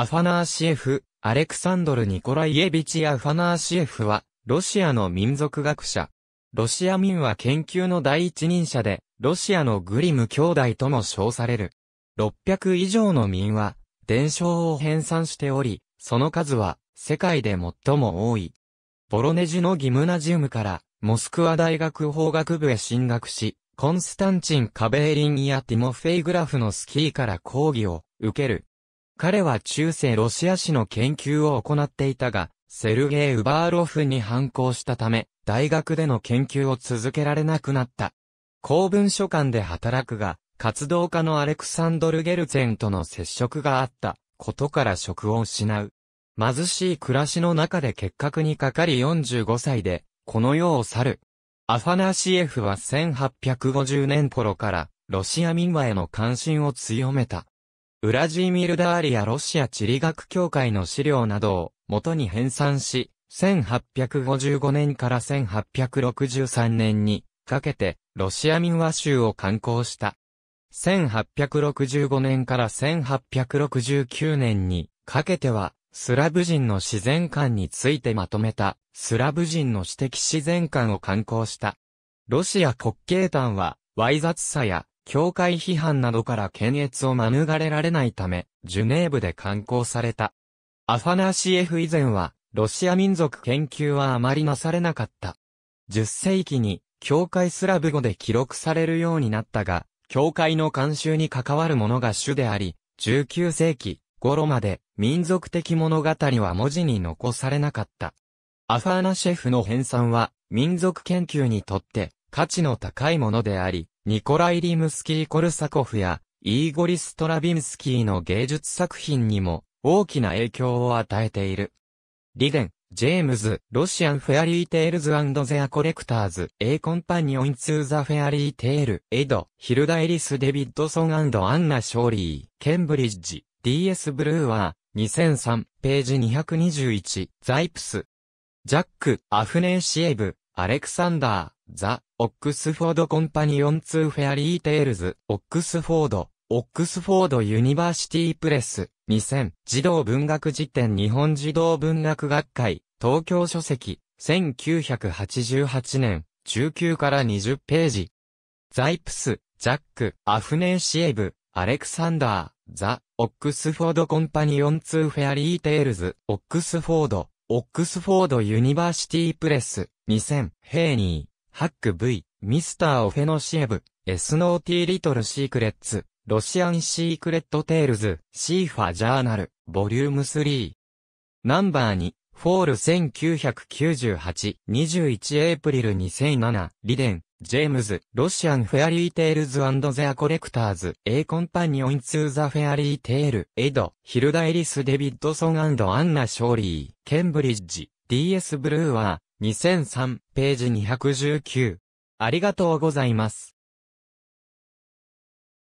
アファナーシエフ、アレクサンドル・ニコライエビチ・アファナーシエフは、ロシアの民族学者。ロシア民は研究の第一人者で、ロシアのグリム兄弟とも称される。600以上の民は、伝承を編纂しており、その数は、世界で最も多い。ボロネジのギムナジウムから、モスクワ大学法学部へ進学し、コンスタンチン・カベーリンやティモフェイ・グラフのスキーから講義を受ける。彼は中世ロシア史の研究を行っていたが、セルゲイ・ウバーロフに反抗したため、大学での研究を続けられなくなった。公文書館で働くが、活動家のアレクサンドル・ゲルツェンとの接触があったことから職を失う。貧しい暮らしの中で結核にかかり45歳で、この世を去る。アファナシエフは1850年頃から、ロシア民話への関心を強めた。ウラジーミル・ダーリア・ロシア地理学協会の資料などを元に編纂し、1855年から1863年にかけてロシア民話集を刊行した。1865年から1869年にかけてはスラブ人の自然観についてまとめたスラブ人の私的自然観を刊行した。ロシア国慶誕は、猥雑さや教会批判などから検閲を免れられないため、ジュネーブで刊行された。アファナシエフ以前は、ロシア民族研究はあまりなされなかった。10世紀に、教会スラブ語で記録されるようになったが、教会の慣習に関わるものが主であり、19世紀頃まで民族的物語は文字に残されなかった。アファーナシェフの編纂は民族研究にとって価値の高いものであり、ニコライ・リムスキー・コルサコフや、イーゴリ・ストラビンスキーの芸術作品にも、大きな影響を与えている。リデン、ジェームズ、ロシアンフェアリーテールズゼアコレクターズ、A イ・コンパニオン・ツーザ・フェアリー・テ i ル、エド、ヒルダ・エリス・デビッドソンアンナ・ショーリー、ケンブリッジ、DS ブルーは、ー、2003、ページ221、ザイプス、ジャック、アフネーシエブ、アレクサンダー、ザ・オックスフォード・コンパニオン・ツー・フェアリー・テールズ・オックスフォード・オックスフォード・ユニバーシティ・プレス2000児童文学辞典日本児童文学学会東京書籍1988年19から20ページザイプス・ジャック・アフネーシエブ・アレクサンダー・ザ・オックスフォード・コンパニオン・ツー・フェアリー・テールズ・オックスフォード・オックスフォード・ユニバーシティ・プレス2000ヘイニーハック V、ミスター・オフェノシエブ、エスノーティー・リトル・シークレッツ、ロシアン・シークレット・テールズ、シーファ・ジャーナル、ボリューム3。ナンバー2、フォール1998、21エイプリル2007、リデン、ジェームズ、ロシアンフェアリーテールズゼアコレクターズ、A コンパニオンツーザフェアリーテール、エド、ヒルダイリス・デビッドソンアンナ・ショーリー、ケンブリッジ、DS ブルーワ2003ページ219。ありがとうございます。